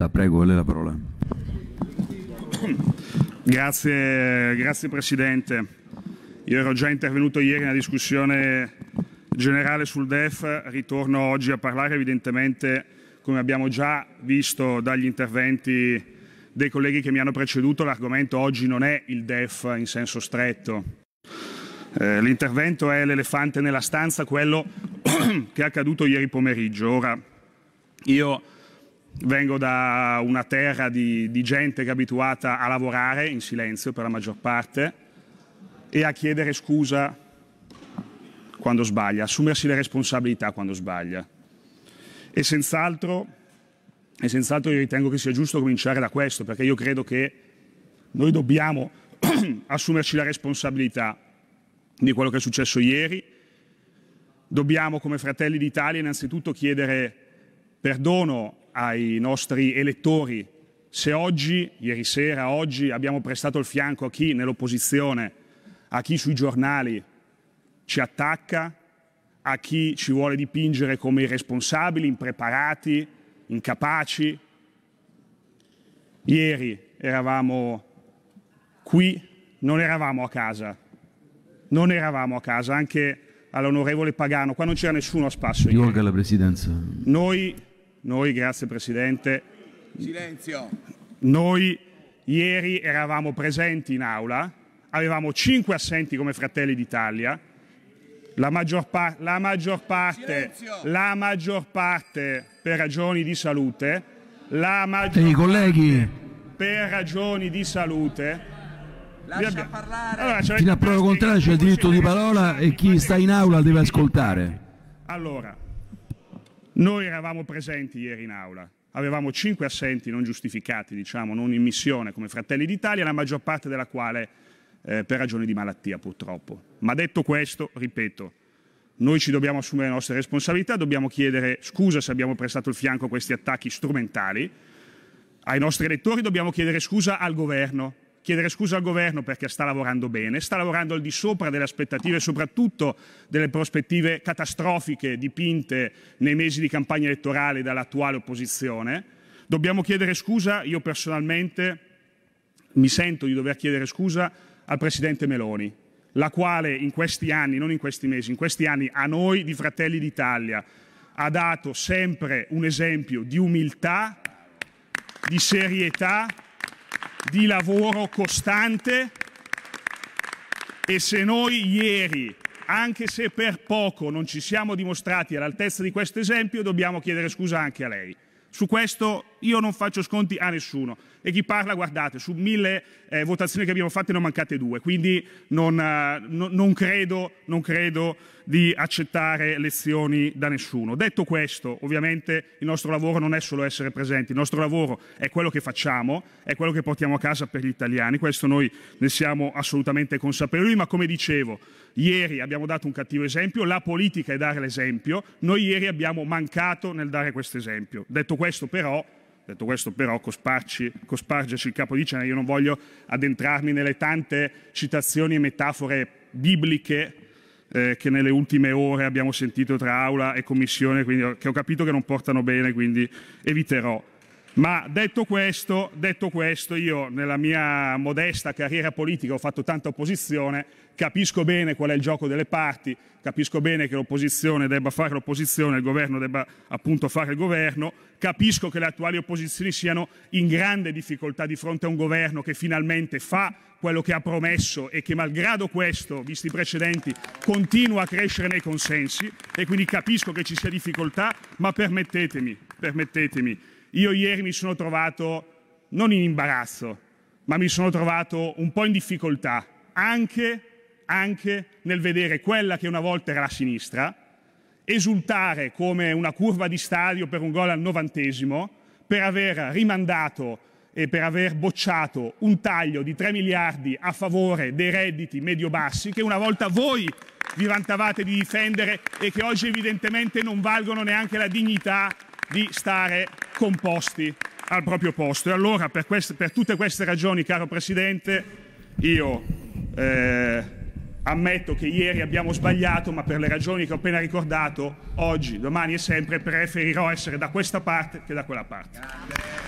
La prego, lei la parola. Grazie, grazie Presidente. Io ero già intervenuto ieri nella discussione generale sul DEF, ritorno oggi a parlare evidentemente, come abbiamo già visto dagli interventi dei colleghi che mi hanno preceduto, l'argomento oggi non è il DEF in senso stretto. Eh, l'intervento è l'elefante nella stanza, quello che è accaduto ieri pomeriggio. Ora, io Vengo da una terra di, di, gente che è abituata a lavorare in silenzio per la maggior parte e a chiedere scusa quando sbaglia, assumersi le responsabilità quando sbaglia. E senz'altro, e senz'altro io ritengo che sia giusto cominciare da questo, perché io credo che noi dobbiamo assumerci la responsabilità di quello che è successo ieri. Dobbiamo come Fratelli d'Italia innanzitutto chiedere perdono ai nostri elettori se oggi, ieri sera, oggi abbiamo prestato il fianco a chi nell'opposizione, a chi sui giornali ci attacca, a chi ci vuole dipingere come irresponsabili, impreparati, incapaci. Ieri eravamo qui, non eravamo a casa, non eravamo a casa, anche all'onorevole Pagano, qua non c'era nessuno a spasso. Ieri. Noi noi, grazie Presidente. Silenzio. Noi ieri eravamo presenti in aula, avevamo cinque assenti come Fratelli d'Italia. La maggior, pa- la, maggior parte, la maggior parte per ragioni di salute, la maggior parte colleghi. per ragioni di salute. Lascia parlare. Allora, cioè, Fino a prova contraria c'è il diritto di parola e chi sta in aula deve ascoltare. Allora, noi eravamo presenti ieri in aula, avevamo cinque assenti non giustificati, diciamo, non in missione come Fratelli d'Italia, la maggior parte della quale eh, per ragioni di malattia purtroppo. Ma detto questo, ripeto, noi ci dobbiamo assumere le nostre responsabilità, dobbiamo chiedere scusa se abbiamo prestato il fianco a questi attacchi strumentali, ai nostri elettori dobbiamo chiedere scusa al governo chiedere scusa al governo perché sta lavorando bene, sta lavorando al di sopra delle aspettative, e soprattutto delle prospettive catastrofiche dipinte nei mesi di campagna elettorale dall'attuale opposizione. Dobbiamo chiedere scusa, io personalmente mi sento di dover chiedere scusa al Presidente Meloni, la quale in questi anni, non in questi mesi, in questi anni a noi di Fratelli d'Italia ha dato sempre un esempio di umiltà, di serietà di lavoro costante e se noi ieri, anche se per poco, non ci siamo dimostrati all'altezza di questo esempio, dobbiamo chiedere scusa anche a lei. Su questo io non faccio sconti a nessuno. E chi parla, guardate, su mille eh, votazioni che abbiamo fatto ne ho mancate due, quindi non, eh, no, non, credo, non, credo, di accettare lezioni da nessuno. Detto questo, ovviamente il nostro lavoro non è solo essere presenti, il nostro lavoro è quello che facciamo, è quello che portiamo a casa per gli italiani, questo noi ne siamo assolutamente consapevoli, ma come dicevo, ieri abbiamo dato un cattivo esempio, la politica è dare l'esempio, noi ieri abbiamo mancato nel dare questo esempio. Detto questo però, detto questo però cosparci, cospargerci il capo di cena, io non voglio addentrarmi nelle tante citazioni e metafore bibliche eh, che nelle ultime ore abbiamo sentito tra aula e commissione, quindi, che ho capito che non portano bene, quindi eviterò. Ma detto questo, detto questo, io nella mia modesta carriera politica ho fatto tanta opposizione, capisco bene qual è il gioco delle parti, capisco bene che l'opposizione debba fare l'opposizione, il governo debba appunto fare il governo, capisco che le attuali opposizioni siano in grande difficoltà di fronte a un governo che finalmente fa quello che ha promesso e che malgrado questo, visti i precedenti, continua a crescere nei consensi e quindi capisco che ci sia difficoltà, ma permettetemi, permettetemi io ieri mi sono trovato non in imbarazzo, ma mi sono trovato un po' in difficoltà, anche, anche nel vedere quella che una volta era la sinistra, esultare come una curva di stadio per un gol al novantesimo, per aver rimandato e per aver bocciato un taglio di 3 miliardi a favore dei redditi medio-bassi che una volta voi vi vantavate di difendere e che oggi evidentemente non valgono neanche la dignità di stare composti al proprio posto. E allora, per, queste, per tutte queste ragioni, caro Presidente, io eh, ammetto che ieri abbiamo sbagliato, ma per le ragioni che ho appena ricordato, oggi, domani e sempre preferirò essere da questa parte che da quella parte.